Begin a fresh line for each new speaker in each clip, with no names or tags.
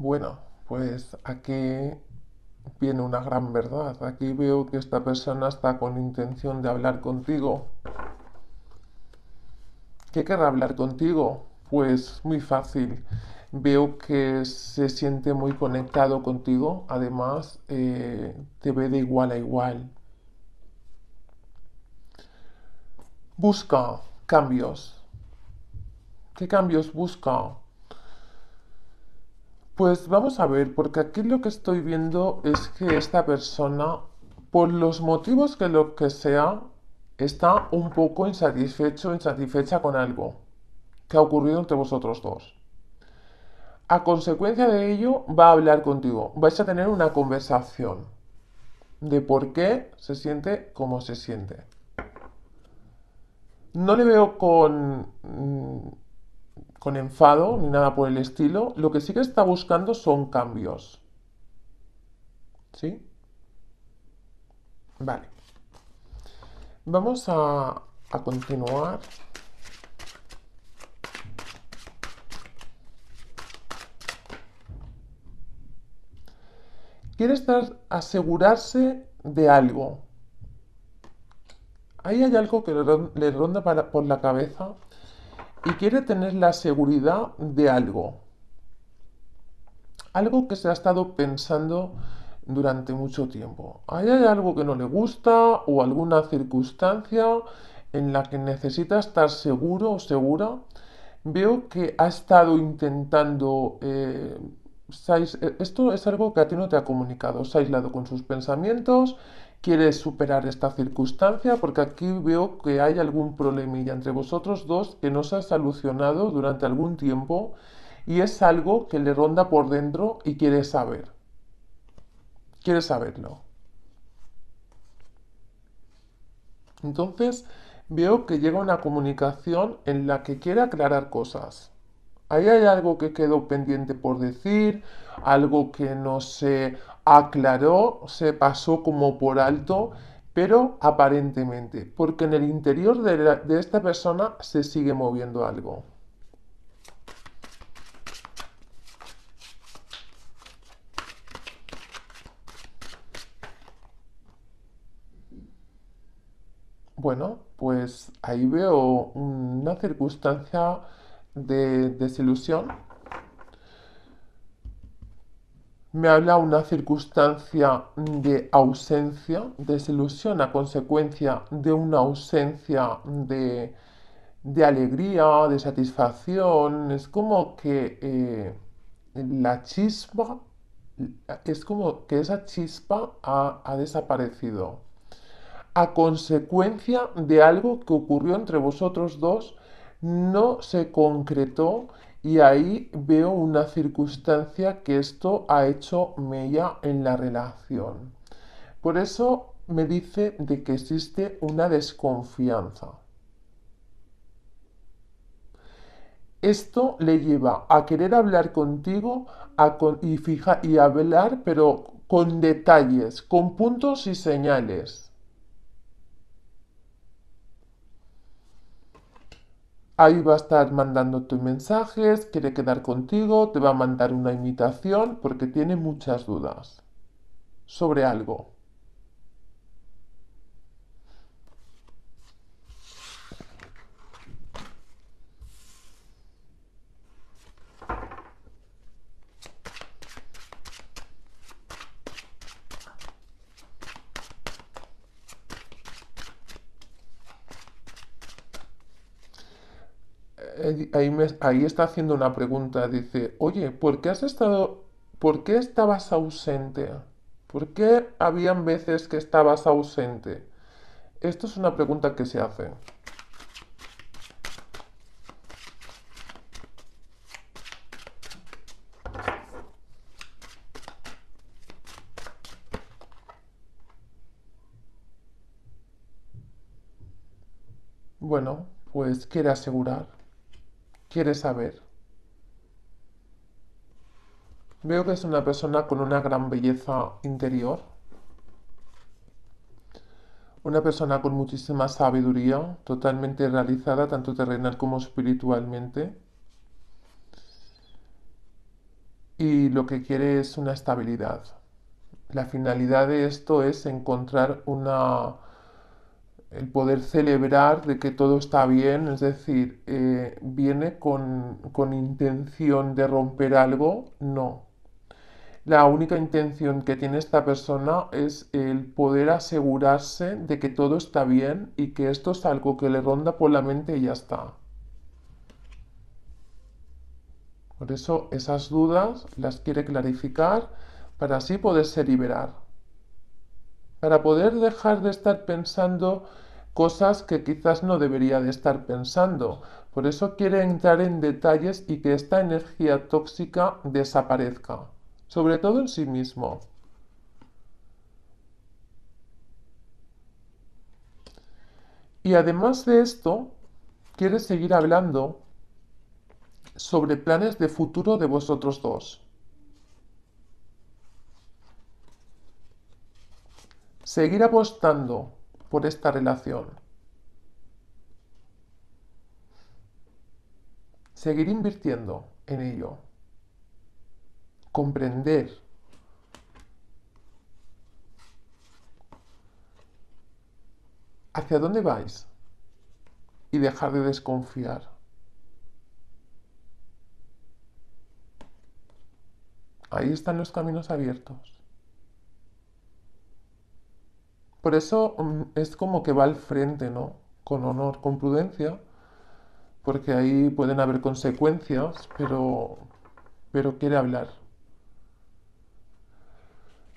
Bueno, pues aquí viene una gran verdad. Aquí veo que esta persona está con intención de hablar contigo. ¿Qué querrá hablar contigo? Pues muy fácil. Veo que se siente muy conectado contigo. Además, eh, te ve de igual a igual. Busca cambios. ¿Qué cambios busca? Pues vamos a ver, porque aquí lo que estoy viendo es que esta persona, por los motivos que lo que sea, está un poco insatisfecho, insatisfecha con algo que ha ocurrido entre vosotros dos. A consecuencia de ello, va a hablar contigo, vais a tener una conversación de por qué se siente como se siente. No le veo con mm, con enfado ni nada por el estilo. Lo que sí que está buscando son cambios. ¿Sí? Vale. Vamos a, a continuar. Quiere estar asegurarse de algo. Ahí hay algo que le ronda por la cabeza y quiere tener la seguridad de algo. Algo que se ha estado pensando durante mucho tiempo. hay algo que no le gusta o alguna circunstancia en la que necesita estar seguro o segura. Veo que ha estado intentando... Eh, eh, esto es algo que a ti no te ha comunicado. Se ha aislado con sus pensamientos quiere superar esta circunstancia porque aquí veo que hay algún problemilla entre vosotros dos que no se ha solucionado durante algún tiempo y es algo que le ronda por dentro y quiere saber. Quiere saberlo. Entonces veo que llega una comunicación en la que quiere aclarar cosas. Ahí hay algo que quedó pendiente por decir, algo que no se aclaró, se pasó como por alto, pero aparentemente, porque en el interior de, esta persona se sigue moviendo algo. Bueno, pues ahí veo una circunstancia de desilusión me habla una circunstancia de ausencia, desilusión a consecuencia de una ausencia de, alegría, de satisfacción. Es como que eh, la chispa, es como que esa chispa ha, ha desaparecido. A consecuencia de algo que ocurrió entre vosotros dos, no se concretó y ahí veo una circunstancia que esto ha hecho mella en la relación. Por eso me dice de que existe una desconfianza. Esto le lleva a querer hablar contigo y, fija, y hablar, pero con detalles, con puntos y señales. Ahí va a estar mandando tus mensajes, quiere quedar contigo, te va a mandar una invitación porque tiene muchas dudas sobre algo. ahí, ahí está haciendo una pregunta. Dice, oye, ¿por qué has estado, por qué estabas ausente? ¿Por qué habían veces que estabas ausente? Esto es una pregunta que se hace. Bueno, pues quiere asegurar quiere saber. Veo que es una persona con una gran belleza interior, una persona con muchísima sabiduría, totalmente realizada tanto terrenal como espiritualmente. Y lo que quiere es una estabilidad. La finalidad de esto es encontrar una el poder celebrar de que todo está bien, es decir, eh, viene con, con intención de romper algo, no. La única intención que tiene esta persona es el poder asegurarse de que todo está bien y que esto es algo que le ronda por la mente y ya está. Por eso esas dudas las quiere clarificar para así poderse liberar para poder dejar de estar pensando cosas que quizás no debería de estar pensando. Por eso quiere entrar en detalles y que esta energía tóxica desaparezca, sobre todo en sí mismo. Y además de esto, quiere seguir hablando sobre planes de futuro de vosotros dos. seguir apostando por esta relación. Seguir invirtiendo en ello. Comprender. ¿Hacia dónde vais? Y dejar de desconfiar. Ahí están los caminos abiertos. Por eso mm, es como que va al frente, ¿no? Con honor, con prudencia, porque ahí pueden haber consecuencias, pero, pero quiere hablar.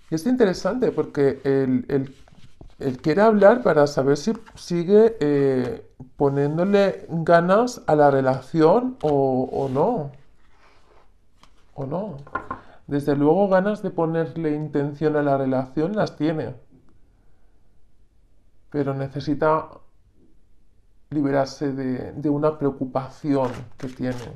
Y es interesante porque él, quiere hablar para saber si sigue eh, poniéndole ganas a la relación o, o no. O no. Desde luego ganas de ponerle intención a la relación las tiene pero necesita liberarse de, una preocupación que tiene.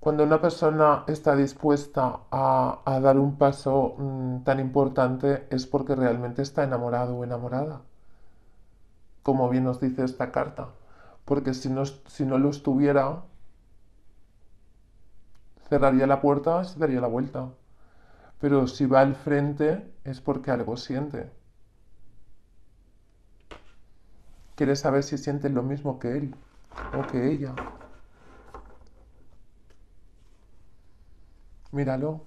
cuando una persona está dispuesta a, dar un paso mm, tan importante es porque realmente está enamorado o enamorada, como bien nos dice esta carta, porque si si no lo estuviera, cerraría la puerta, se daría la vuelta. Pero si va al frente es porque algo siente. Quiere saber si siente lo mismo que él o que ella. Míralo.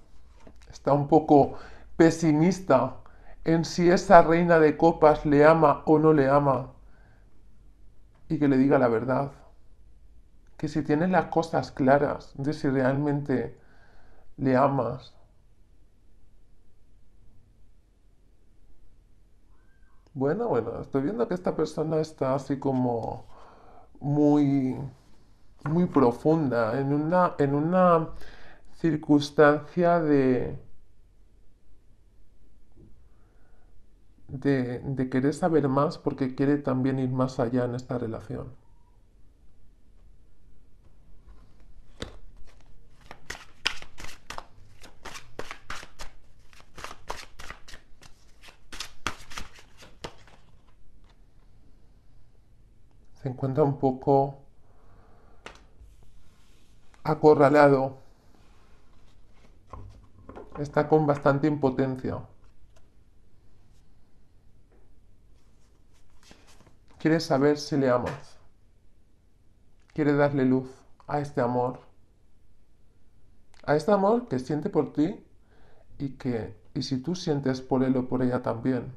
Está un poco pesimista en si esa reina de copas le ama o no le ama. Y que le diga la verdad que si tienes las cosas claras de si realmente le amas, Bueno, bueno, estoy viendo que esta persona está así como muy, muy profunda, en una, en una circunstancia de, de querer saber más porque quiere también ir más allá en esta relación. encuentra un poco acorralado. Está con bastante impotencia. Quiere saber si le amas. Quiere darle luz a este amor. A este amor que siente por ti y que, y si tú sientes por él o por ella también.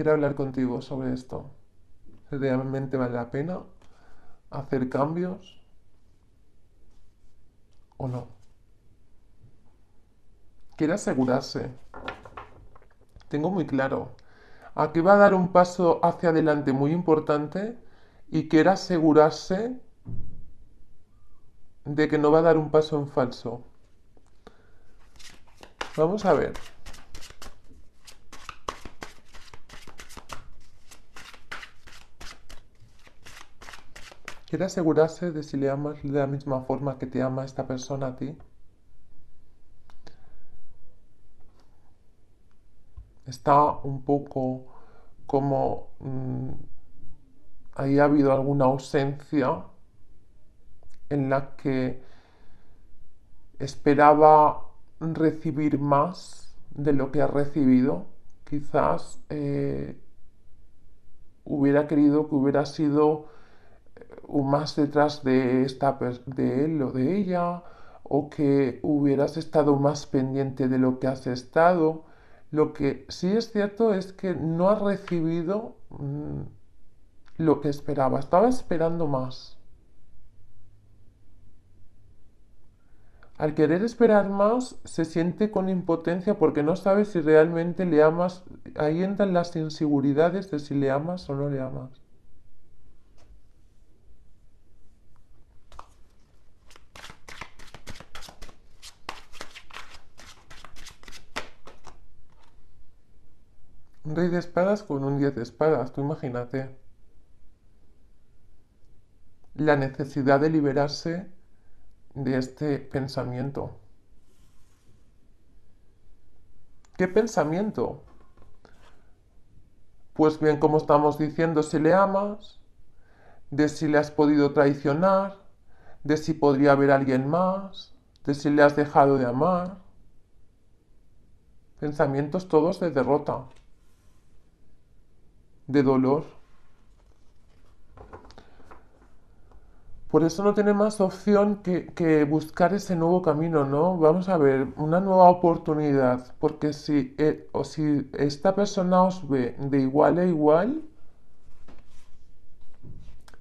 quiero hablar contigo sobre esto. ¿Realmente vale la pena hacer cambios o no? Quiere asegurarse. Tengo muy claro. A Aquí va a dar un paso hacia adelante muy importante y quiere asegurarse de que no va a dar un paso en falso. Vamos a ver. Quiere asegurarse de si le amas de la misma forma que te ama esta persona a ti. Está un poco como mm, ahí ha habido alguna ausencia en la que esperaba recibir más de lo que ha recibido. Quizás eh, hubiera querido que hubiera sido o más detrás de, esta, de él o de ella, o que hubieras estado más pendiente de lo que has estado. Lo que sí es cierto es que no has recibido mm, lo que esperaba, estaba esperando más. Al querer esperar más, se siente con impotencia porque no sabe si realmente le amas. Ahí entran las inseguridades de si le amas o no le amas. Un rey de espadas con un 10 de espadas, tú imagínate. La necesidad de liberarse de este pensamiento. ¿Qué pensamiento? Pues bien, como estamos diciendo, si le amas, de si le has podido traicionar, de si podría haber alguien más, de si le has dejado de amar. Pensamientos todos de derrota de dolor. Por eso no tiene más opción que, buscar ese nuevo camino, ¿no? Vamos a ver, una nueva oportunidad, porque si, eh, o si esta persona os ve de igual a igual,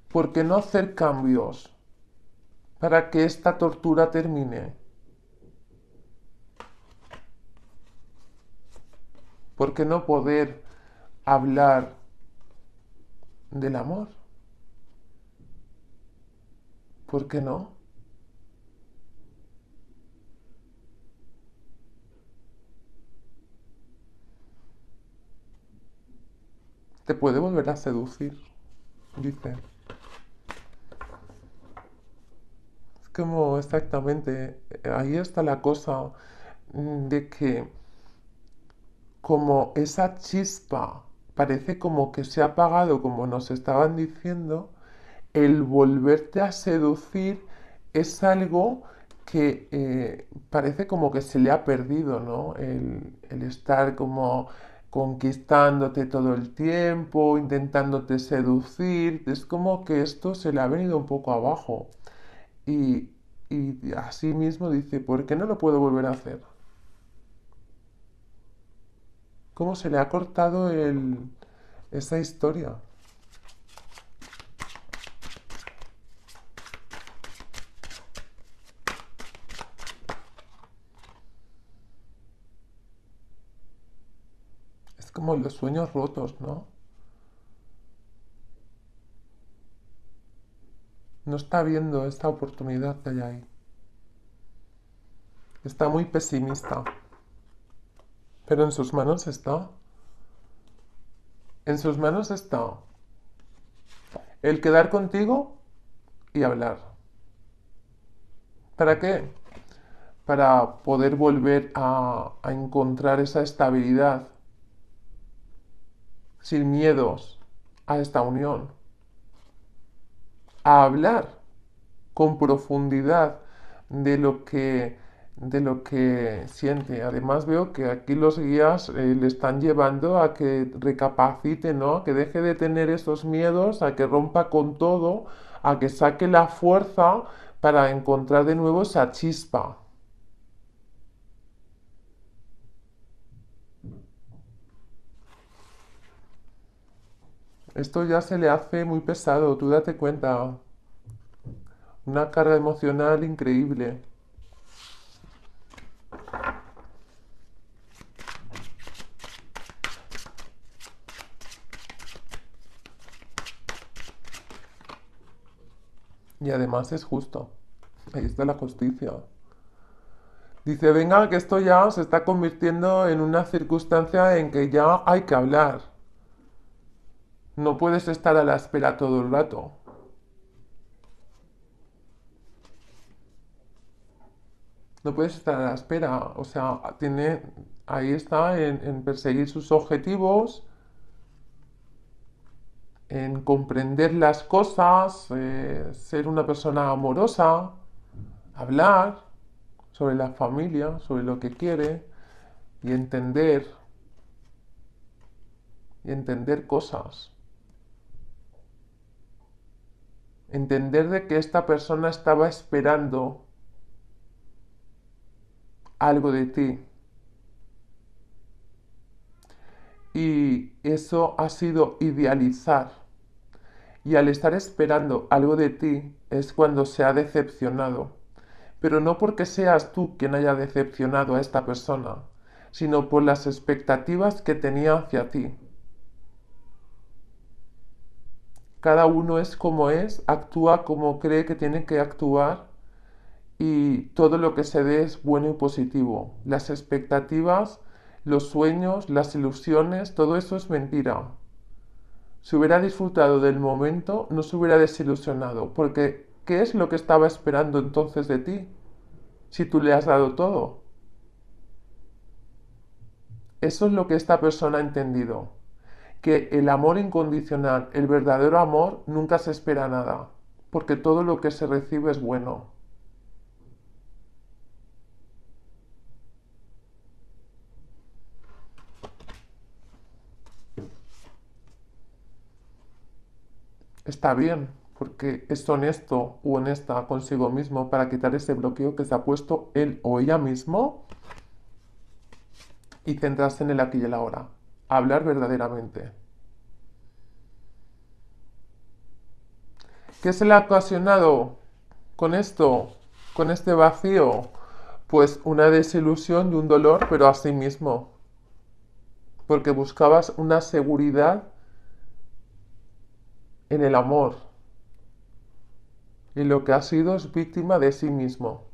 ¿por qué no hacer cambios para que esta tortura termine? ¿Por qué no poder hablar del amor. ¿Por qué no? Te puede volver a seducir, dice. Es como exactamente, eh, ahí está la cosa mm, de que como esa chispa parece como que se ha apagado, como nos estaban diciendo, el volverte a seducir es algo que eh, parece como que se le ha perdido, ¿no? El, estar como conquistándote todo el tiempo, intentándote seducir, es como que esto se le ha venido un poco abajo. Y, y así mismo dice, ¿por qué no lo puedo volver a hacer? cómo se le ha cortado el, historia. Es como los sueños rotos, ¿no? No está viendo esta oportunidad que hay ahí. Está muy pesimista. Pero en sus manos está. En sus manos está el quedar contigo y hablar. ¿Para qué? Para poder volver a, a encontrar esa estabilidad sin miedos a esta unión. A hablar con profundidad de lo que de lo que siente. Además veo que aquí los guías eh, le están llevando a que recapacite, ¿no? Que deje de tener esos miedos, a que rompa con todo, a que saque la fuerza para encontrar de nuevo esa chispa. Esto ya se le hace muy pesado, tú date cuenta. Una carga emocional increíble. Y además es justo. Ahí está la justicia. Dice, venga, que esto ya se está convirtiendo en una circunstancia en que ya hay que hablar. No puedes estar a la espera todo el rato. no puedes estar a la espera. O sea, tiene, ahí está en, perseguir sus objetivos, en comprender las cosas, eh, ser una persona amorosa, hablar sobre la familia, sobre lo que quiere y entender y entender cosas. Entender de que esta persona estaba esperando algo de ti. Y eso ha sido idealizar. Y al estar esperando algo de ti es cuando se ha decepcionado. Pero no porque seas tú quien haya decepcionado a esta persona, sino por las expectativas que tenía hacia ti. Cada uno es como es, actúa como cree que tiene que actuar y todo lo que se dé es bueno y positivo. Las expectativas, los sueños, las ilusiones, todo eso es mentira. Si hubiera disfrutado del momento, no se hubiera desilusionado, porque ¿qué es lo que estaba esperando entonces de ti? Si tú le has dado todo. Eso es lo que esta persona ha entendido, que el amor incondicional, el verdadero amor, nunca se espera nada, porque todo lo que se recibe es bueno. está bien, porque es honesto o honesta consigo mismo para quitar ese bloqueo que se ha puesto él o ella mismo y centrarse en el aquí y el ahora, hablar verdaderamente. ¿Qué se le ha ocasionado con esto, con este vacío? Pues una desilusión y un dolor, pero a sí mismo, porque buscabas una seguridad en el amor, Y lo que ha sido es víctima de sí mismo.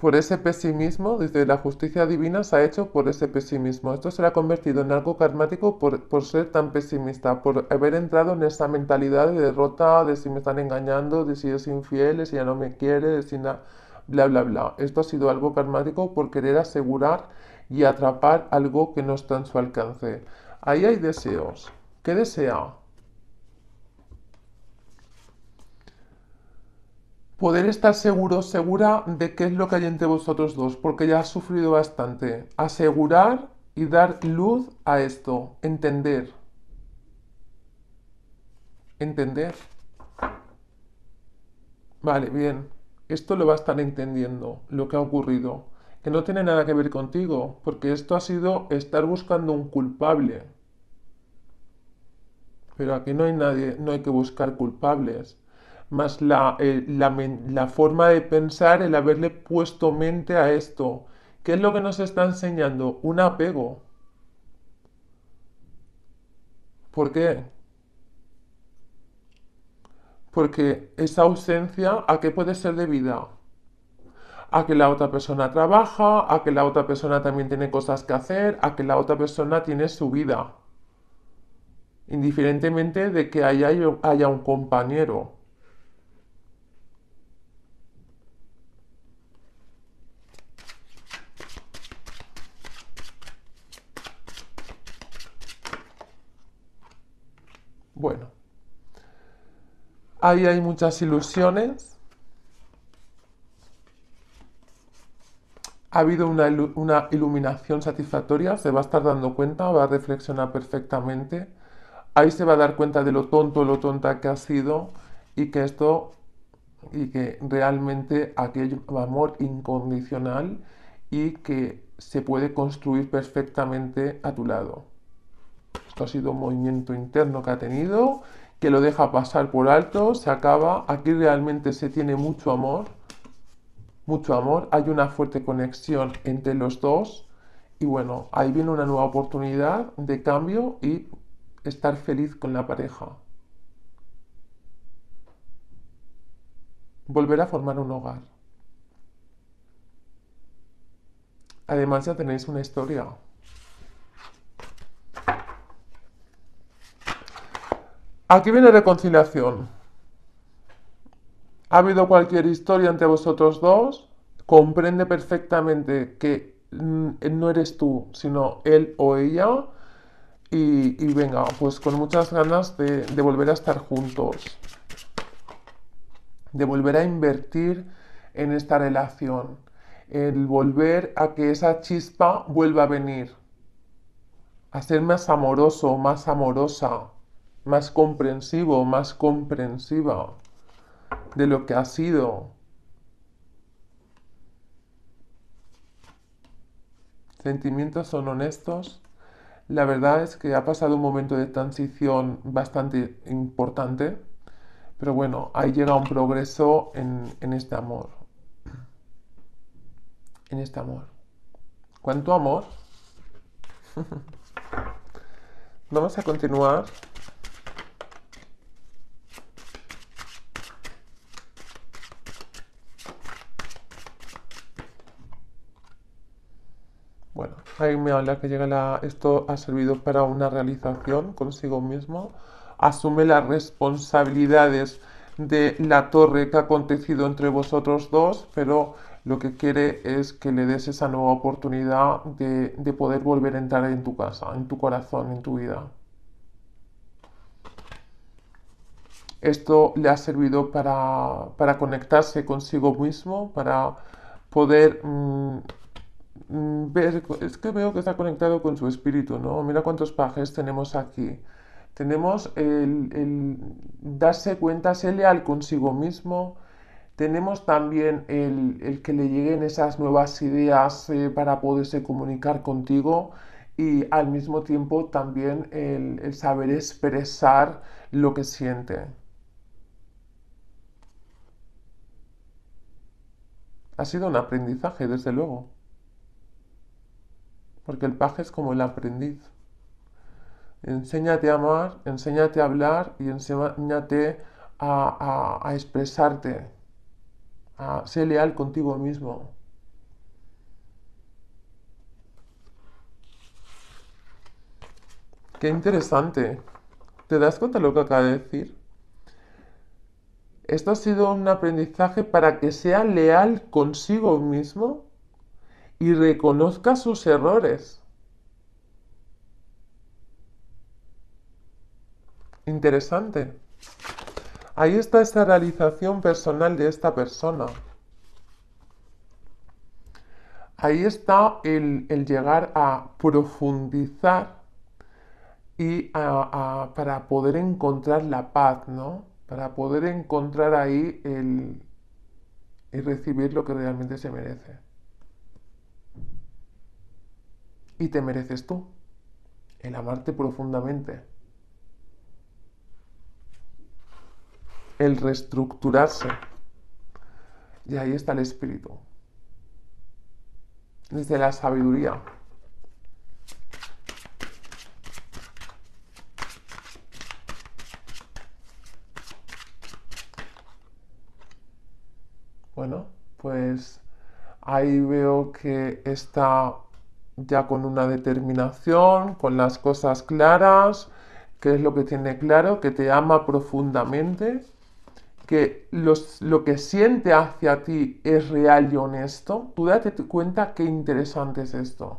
por ese pesimismo, desde la justicia divina se ha hecho por ese pesimismo. Esto se ha convertido en algo karmático por, ser tan pesimista, por haber entrado en esa mentalidad de derrota, de si me están engañando, de si es infiel, de si ya no me quiere, de si nada, bla, bla, bla. Esto ha sido algo karmático por querer asegurar y atrapar algo que no está en su alcance. Ahí hay deseos. ¿Qué desea? poder estar seguro, segura de qué es lo que hay entre vosotros dos, porque ya has sufrido bastante. Asegurar y dar luz a esto, entender. Entender. Vale, bien. Esto lo va a estar entendiendo, lo que ha ocurrido. Que no tiene nada que ver contigo, porque esto ha sido estar buscando un culpable. Pero aquí no hay nadie, no hay que buscar culpables más eh, la, forma de pensar, el haberle puesto mente a esto. ¿Qué es lo que nos está enseñando? Un apego. ¿Por qué? Porque esa ausencia, ¿a qué puede ser debida? A que la otra persona trabaja, a que la otra persona también tiene cosas que hacer, a que la otra persona tiene su vida. Indiferentemente de que haya un compañero. Bueno, ahí hay muchas ilusiones. Ha habido una, iluminación satisfactoria, se va a estar dando cuenta, va a reflexionar perfectamente. Ahí se va a dar cuenta de lo tonto, lo tonta que ha sido y que esto y que realmente aquel amor incondicional y que se puede construir perfectamente a tu lado ha sido un movimiento interno que ha tenido, que lo deja pasar por alto, se acaba. Aquí realmente se tiene mucho amor, mucho amor. Hay una fuerte conexión entre los dos. Y bueno, ahí viene una nueva oportunidad de cambio y estar feliz con la pareja. Volver a formar un hogar. Además ya tenéis una historia. Aquí viene reconciliación. ¿Ha habido cualquier historia entre vosotros dos? Comprende perfectamente que mm, no eres tú, sino él o ella. Y, venga, pues con muchas ganas de, de volver a estar juntos. De volver a invertir en esta relación. El volver a que esa chispa vuelva a venir. A ser más amoroso, más amorosa más comprensivo, más comprensiva de lo que ha sido. Sentimientos son honestos. La verdad es que ha pasado un momento de transición bastante importante, pero bueno, ahí llega un progreso en, en este amor. En este amor. ¿Cuánto amor? Vamos a continuar. Jaime me habla que llega la, esto ha servido para una realización consigo mismo. Asume las responsabilidades de la torre que ha acontecido entre vosotros dos, pero lo que quiere es que le des esa nueva oportunidad de, poder volver a entrar en tu casa, en tu corazón, en tu vida. Esto le ha servido para, conectarse consigo mismo, para poder mm, Mm, es que veo que está conectado con su espíritu, ¿no? Mira cuántos pajes tenemos aquí. Tenemos el, darse cuenta, ser leal consigo mismo. Tenemos también el, que le lleguen esas nuevas ideas eh, para poderse comunicar contigo y al mismo tiempo también el, el saber expresar lo que siente. Ha sido un aprendizaje, desde luego porque el paje es como el aprendiz. Enséñate a amar, enséñate a hablar y enséñate a, expresarte. A ser leal contigo mismo. Qué interesante. ¿Te das cuenta de lo que acaba de decir? Esto ha sido un aprendizaje para que sea leal consigo mismo y reconozca sus errores. Interesante. Ahí está esa realización personal de esta persona. Ahí está el, llegar a profundizar y para poder encontrar la paz, ¿no? Para poder encontrar ahí el, y recibir lo que realmente se merece. y te mereces tú, el amarte profundamente, el reestructurarse. Y ahí está el espíritu, desde la sabiduría. Bueno, pues ahí veo que está ya con una determinación, con las cosas claras, que es lo que tiene claro, que te ama profundamente, que los, lo que siente hacia ti es real y honesto, tú date cuenta qué interesante es esto.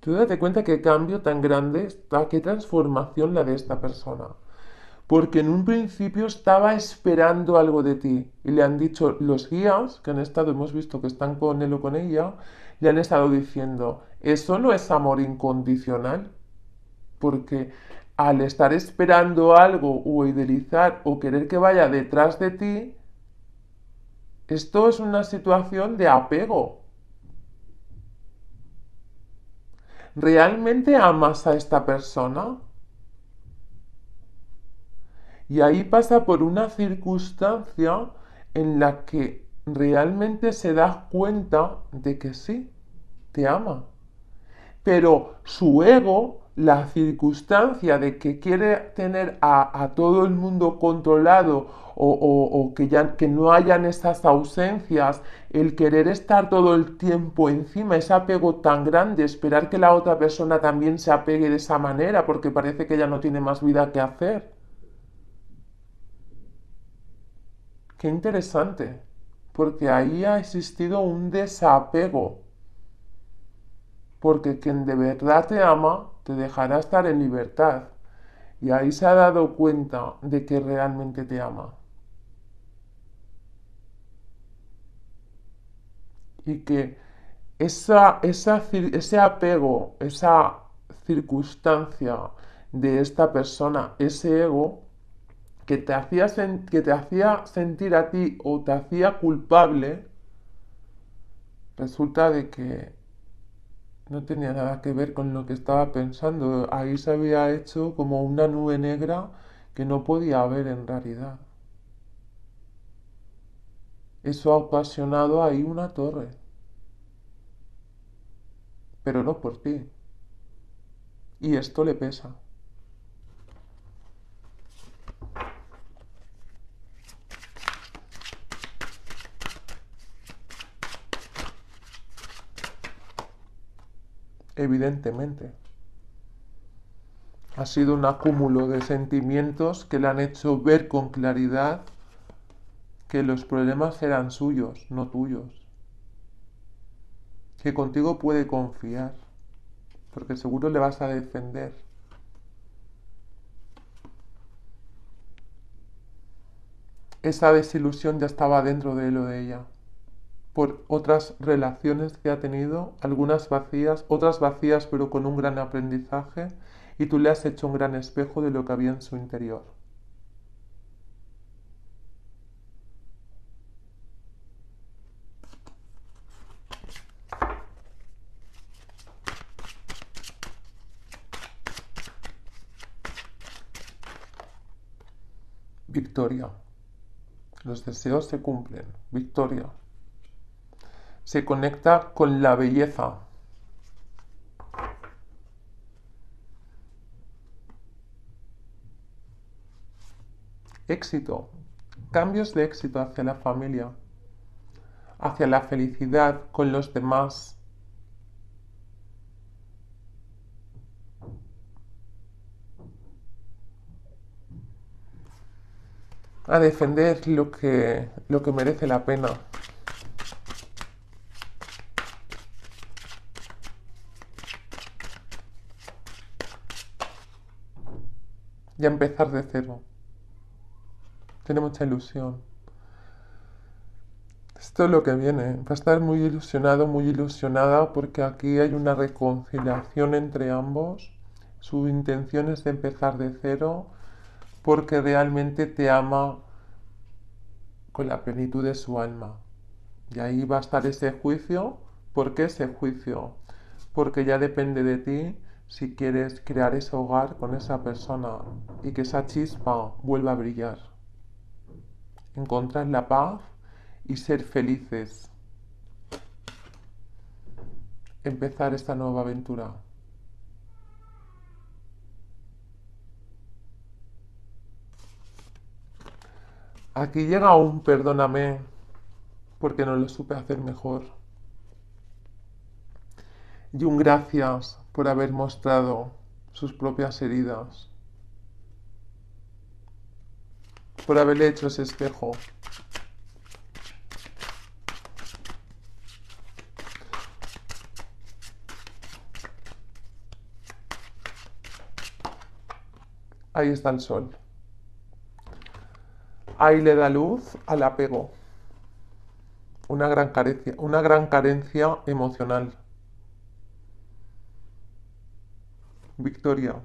Tú date cuenta qué cambio tan grande, está, qué transformación la de esta persona. Porque en un principio estaba esperando algo de ti y le han dicho los guías, que han estado, hemos visto que están con él o con ella, le han estado diciendo, eso no es amor incondicional, porque al estar esperando algo o idealizar o querer que vaya detrás de ti, esto es una situación de apego. ¿Realmente amas a esta persona? Y ahí pasa por una circunstancia en la que realmente se da cuenta de que sí, te ama. Pero su ego, la circunstancia de que quiere tener a, todo el mundo controlado o, que, que no hayan estas ausencias, el querer estar todo el tiempo encima, ese apego tan grande, esperar que la otra persona también se apegue de esa manera porque parece que ya no tiene más vida que hacer. Qué interesante porque ahí ha existido un desapego. Porque quien de verdad te ama te dejará estar en libertad. Y ahí se ha dado cuenta de que realmente te ama. Y que ese apego, esa circunstancia de esta persona, ese ego, que te hacía, que te hacía sentir a ti o te hacía culpable, resulta de que no tenía nada que ver con lo que estaba pensando. Ahí se había hecho como una nube negra que no podía haber en realidad. Eso ha ocasionado ahí una torre. Pero no por ti. Y esto le pesa. evidentemente. Ha sido un acúmulo de sentimientos que le han hecho ver con claridad que los problemas eran suyos, no tuyos. Que contigo puede confiar, porque seguro le vas a defender. Esa desilusión ya estaba dentro de él o de ella por otras relaciones que ha tenido, algunas vacías, otras vacías pero con un gran aprendizaje, y tú le has hecho un gran espejo de lo que había en su interior. Victoria. Los deseos se cumplen. Victoria se conecta con la belleza. Éxito. Cambios de éxito hacia la familia, hacia la felicidad con los demás. a defender lo que, lo que merece la pena. empezar de cero. Tiene mucha ilusión. Esto es lo que viene. Va a estar muy ilusionado, muy ilusionada porque aquí hay una reconciliación entre ambos. Su intención es de empezar de cero porque realmente te ama con la plenitud de su alma. Y ahí va a estar ese juicio. ¿Por qué ese juicio? Porque ya depende de ti si quieres crear ese hogar con esa persona y que esa chispa vuelva a brillar. Encontrar la paz y ser felices. Empezar esta nueva aventura. Aquí llega un perdóname porque no lo supe hacer mejor y un gracias por haber mostrado sus propias heridas, por haberle hecho ese espejo. Ahí está el sol. Ahí le da luz al apego. Una gran carencia, una gran carencia emocional. Victoria.